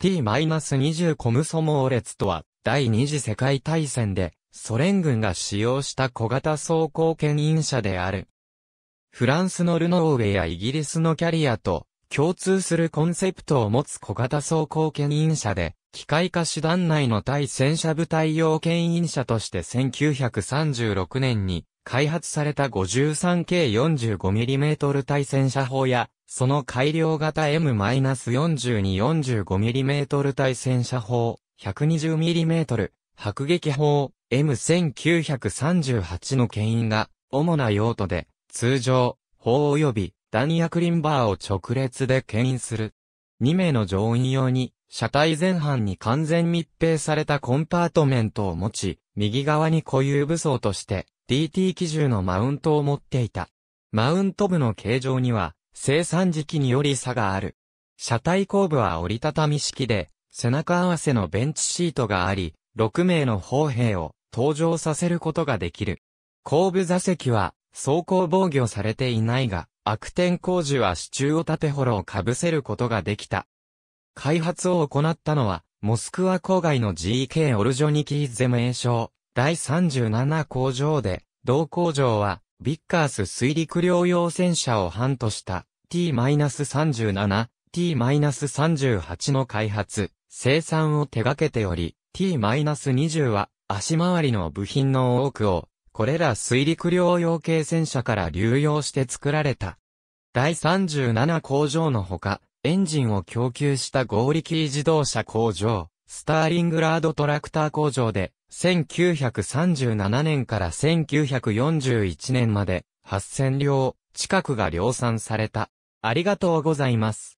T-20 コムソモーレツとは、第二次世界大戦で、ソ連軍が使用した小型装甲牽引車である。フランスのルノーウェやイギリスのキャリアと、共通するコンセプトを持つ小型装甲牽引車で、機械化手段内の対戦車部隊用牽引車として1936年に開発された 53K45mm 対戦車砲やその改良型 M-4245mm 対戦車砲、120mm、迫撃砲、M1938 の牽引が、主な用途で、通常、砲及び弾薬リンバーを直列で牽引する。2名の乗員用に、車体前半に完全密閉されたコンパートメントを持ち、右側に固有武装として、DT 基準のマウントを持っていた。マウント部の形状には、生産時期により差がある。車体後部は折りたたみ式で、背中合わせのベンチシートがあり、6名の砲兵を登場させることができる。後部座席は走行防御されていないが、悪天工事は支柱を縦幌を被せることができた。開発を行ったのは、モスクワ郊外の GK オルジョニキーゼ炎症。第37工場で、同工場は、ビッカース水陸両用戦車を半とした T-37、T-38 の開発、生産を手掛けており、T-20 は足回りの部品の多くを、これら水陸両用系戦車から流用して作られた。第37工場のほか、エンジンを供給した合力自動車工場、スターリングラードトラクター工場で、1937年から1941年まで、8000両近くが量産された。ありがとうございます。